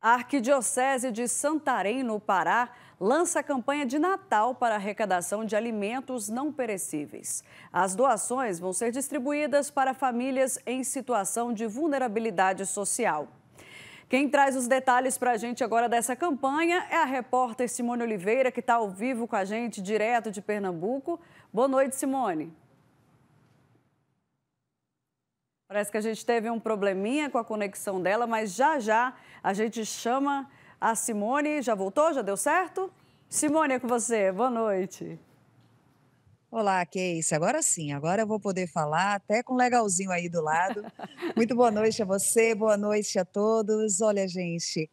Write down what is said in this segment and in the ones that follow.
A Arquidiocese de Santarém, no Pará, lança a campanha de Natal para arrecadação de alimentos não perecíveis. As doações vão ser distribuídas para famílias em situação de vulnerabilidade social. Quem traz os detalhes para a gente agora dessa campanha é a repórter Simone Oliveira, que está ao vivo com a gente, direto de Pernambuco. Boa noite, Simone. Parece que a gente teve um probleminha com a conexão dela, mas já já a gente chama a Simone. Já voltou? Já deu certo? Simone, é com você. Boa noite. Olá, Keice. Agora sim, agora eu vou poder falar, até com legalzinho aí do lado. Muito boa noite a você, boa noite a todos. Olha, gente,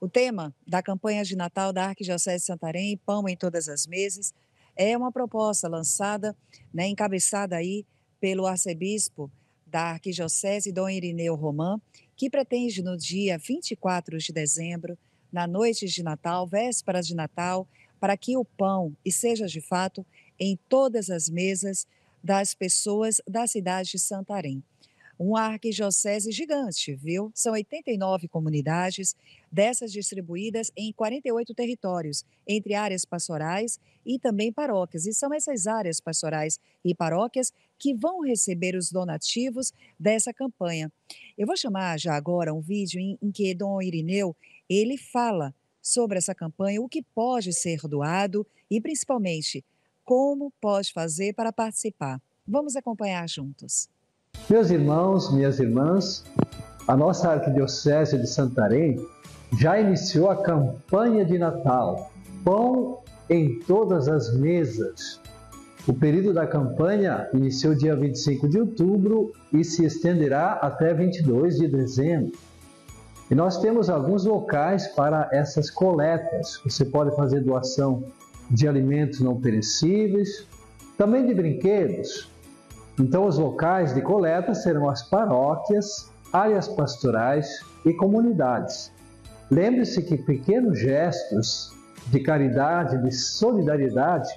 o tema da campanha de Natal da Arquidiocese de Santarém, Pão em Todas as Mesas, é uma proposta lançada, né, encabeçada aí pelo arcebispo da Arquidiocese Dom Irineu Romã, que pretende no dia 24 de dezembro, na noite de Natal, véspera de Natal, para que o pão e seja de fato em todas as mesas das pessoas da cidade de Santarém. Um arquidiocese gigante, viu? São 89 comunidades, dessas distribuídas em 48 territórios, entre áreas pastorais e também paróquias. E são essas áreas pastorais e paróquias que vão receber os donativos dessa campanha. Eu vou chamar já agora um vídeo em, em que Dom Irineu ele fala sobre essa campanha, o que pode ser doado e principalmente como pode fazer para participar. Vamos acompanhar juntos. Meus irmãos, minhas irmãs, a nossa Arquidiocese de Santarém já iniciou a campanha de Natal, Pão em Todas as Mesas. O período da campanha iniciou dia 25 de outubro e se estenderá até 22 de dezembro. E nós temos alguns locais para essas coletas. Você pode fazer doação de alimentos não perecíveis, também de brinquedos, então, os locais de coleta serão as paróquias, áreas pastorais e comunidades. Lembre-se que pequenos gestos de caridade, de solidariedade,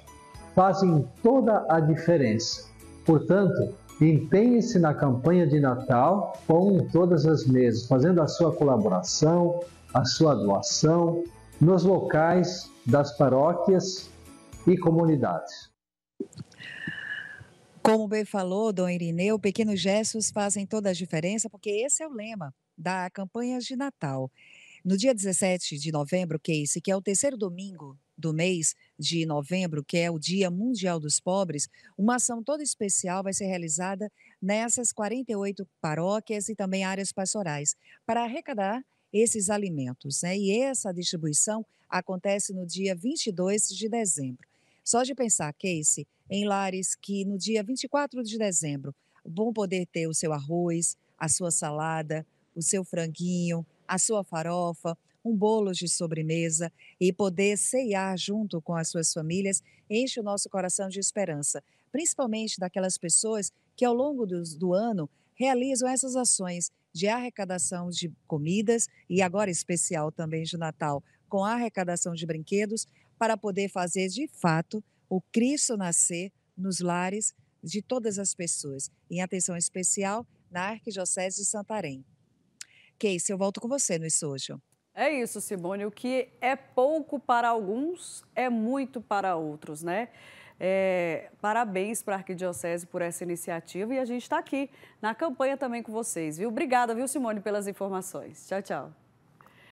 fazem toda a diferença. Portanto, empenhe-se na campanha de Natal com todas as mesas, fazendo a sua colaboração, a sua doação nos locais das paróquias e comunidades. Como bem falou, Dom Irineu, pequenos gestos fazem toda a diferença, porque esse é o lema da campanha de Natal. No dia 17 de novembro, Casey, que é o terceiro domingo do mês de novembro, que é o Dia Mundial dos Pobres, uma ação toda especial vai ser realizada nessas 48 paróquias e também áreas pastorais para arrecadar esses alimentos. Né? E essa distribuição acontece no dia 22 de dezembro. Só de pensar, Casey, em lares que no dia 24 de dezembro vão poder ter o seu arroz, a sua salada, o seu franguinho, a sua farofa, um bolo de sobremesa e poder ceiar junto com as suas famílias enche o nosso coração de esperança, principalmente daquelas pessoas que ao longo do, do ano realizam essas ações de arrecadação de comidas e agora especial também de Natal, com arrecadação de brinquedos, para poder fazer de fato o Cristo nascer nos lares de todas as pessoas, em atenção especial na Arquidiocese de Santarém. isso, eu volto com você no Esojo. É isso, Simone. O que é pouco para alguns é muito para outros, né? É, parabéns para a Arquidiocese por essa iniciativa e a gente está aqui na campanha também com vocês, viu? Obrigada, viu, Simone, pelas informações. Tchau, tchau.